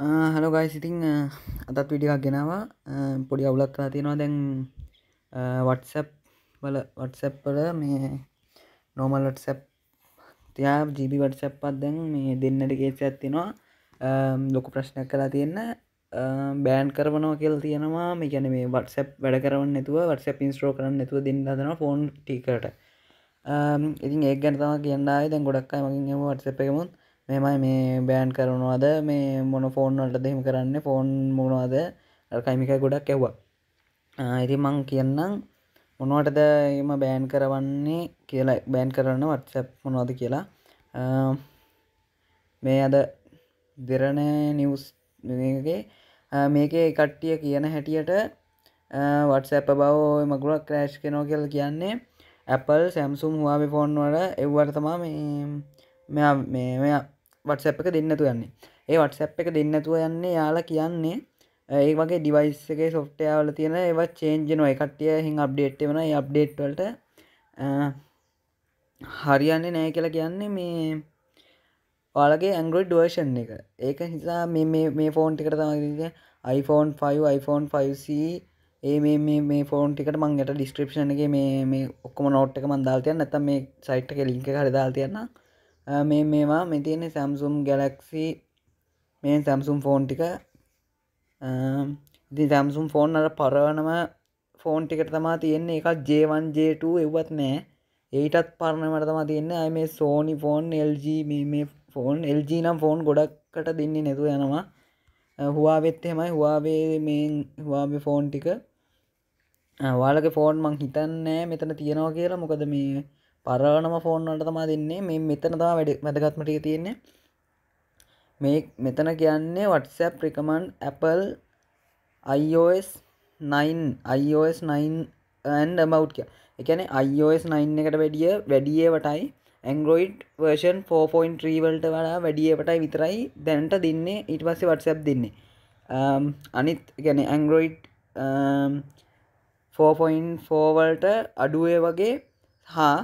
හලෝගයි සිතිං අතත් විඩිකක් ගෙනවා පොඩි අවුලක් කලා තියෙනවා දැන් වටසැප් වල වටසැප්පල මේ නෝමල් වටසැප් තියා ජීබි වටසැප්පත් දැන් මේ දෙන්නට කේස ඇත්තිෙනවා ලොකු ප්‍රශ්නයක් කලා තියෙන්න බෑන් කරවනෝ කියල් තියෙනවා මේ ගැන මේ වටසැප් වැඩ කරන්න නැතුව වටසැප් ඉන්ස්ට්‍රෝ කරන්න නැතුව දෙන්න දන ෆෝන් ටිකට ඉතින් ඒ ගැනතාව කියන්නයි දැන් ගොඩක්යි මගින් වටසැප් එකමුත් මෙමයි මේ බෑන් කරනවාද මේ මොන ෆෝන්වලට දෙහිම කරන්න ෆෝන් මොනවාද කයිමිකයි ගොඩක් ඇව්වා ඇති මං කියන්නම් මොනවටද එම බෑන් කරවන්නේ කියලා බෑන් කරන්න වත්සැප් මොනවාද කියලා මේ අද දෙරණ නිවස්ගේ මේක කට්ටිය කියන හැටියට වටසැප බව මගුලක් ක්‍රෑශ් කෙනෝ කියල කියන්නේ ඇපල් සැම්සුම් හවාි ෆෝන් වල එව්වර්තමා මේ මෙ මෙයා වටසැප් එක දෙන්නතු යන්නේ ඒ වටසැප් එක දෙන්නතුව යන්නේ යාලා කියන්නේ ඒ වගේ ඩිවයිස් එක සොෆ්ටයාවල තියෙන ඒව චේන්ජන එකටිය හි අප්ඩේට් වන අප්ඩේට්වලට හරියන්නේ නෑ කියලා කියන්නේ මේ ඔලගේ ඇංග්‍රඩ් ඩුවර්ෂන් එක ඒක නිසා මේ ෆෝන් ටිකට තමගේ iPhoneෆෝන් 5 iPhoneෆෝන් 5C ඒ මේ ෆෝන් ටිකට මං යට ඩිස්ක්‍රපෂන එක මේ ඔක්කොම නෝට් එක මන්දාල්තියන්න ඇතම් මේ සයිට් එක ලිංක හරිදාල්තියන්නා මේ මේවා මෙතින සම්සුම් ගැලක්සි මේ සම්සුම් ෆෝන් ටික ඉති සම්සුම් ෆෝන් අර පරවනම ෆෝන් ටිකට තමා තියෙන්නේ එකක් ජේවන්ජේට එවත් නෑ ඒටත් පරණමට තමා තියන්න අය මේ සෝනි ෆෝන් LG මේ ෆෝන් LG නම් ෆෝන් ගොඩක්කට දෙන්නේ නැතු යනවා හවාවෙත් හෙමයි හවාවේ මේ හවාබ ෆෝන් ටික වාලක ෆෝන් මං හිතන්නෑ මෙතන තියෙනවා කියලා මොකද මේ පරණම ෆෝන්ට තමා දෙන්නේ මේ මෙතන තම වැඩ වැදගත්මටික තියෙන්නේ මේ මෙතන කියන්නේ වටසැප් ප්‍රිකමන් Apple iOS 9 iOS 9 මව් කිය එකන iOS 9 එකට වැඩිය වැඩියවටයි ඇංගරෝයිඩ් වර්ෂන් 4.3 වලට වඩා වැඩියවටයි විතරයි දැනට දෙන්නේ ඊට පස්සේ වටසැප් දෙන්නේ um, අනිත් ගැන ඇංගරෝයිඩ් 4.4 වලට අඩුවේ වගේ හා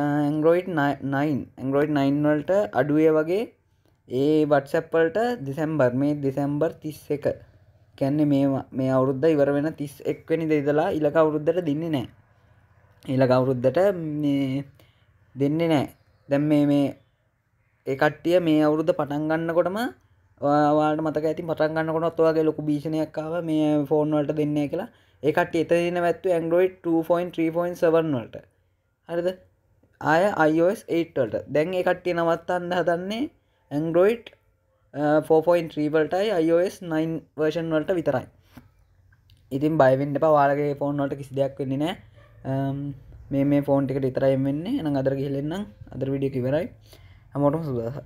ඇන්ගරෝයිඩ් 9 ඇන්ගරෝයිඩ් 9වලට අඩුවේ වගේ ඒ වටසැප්පලට දෙසැම්බර් මේ දෙසැම්බර් තිස් එක කැන්නේ මේ මේ අවුරුද්ධ ඉවර වෙන තිස් එක්වැනි දෙදලා ඉලක අවුරුද්ධට දෙන්නේ නෑ ඉලක අවුරුද්ධට දෙන්නේ නෑ දැම් මේ මේ එකට්ටිය මේ අවුරුද්ධ පටන්ගන්නකොටම වාට මතක ඇති පටන්ගන්නකොට ඔත්තුවාගේ ලොකු භීෂණයක්කාව මේ ෆෝන්වලට දෙන්නේ කියලා එකට එතදින වැත්තු ඇන්ගරෝයිඩ් 2.3.7 වලට හරිද ආය අයිෝස් 8ට දැන් එකට්ටි නවත්තන්න හදන්නේ ඇන්ගරෝයිට් 4.3වලටයි අයිෝස් 9 වර්ෂන් වලට විතරයි ඉතින් බයිවෙන්ඩ පවාලගේ ෆෝන්වට කිසි දෙයක් වෙන්නේ නෑ මේ මේ ෆෝන්ටිකට ඉතරයිම් වෙන්නේ එන අදර කියලෙන්නම් අදර විඩිය කිවරයි හමෝටම සුදහ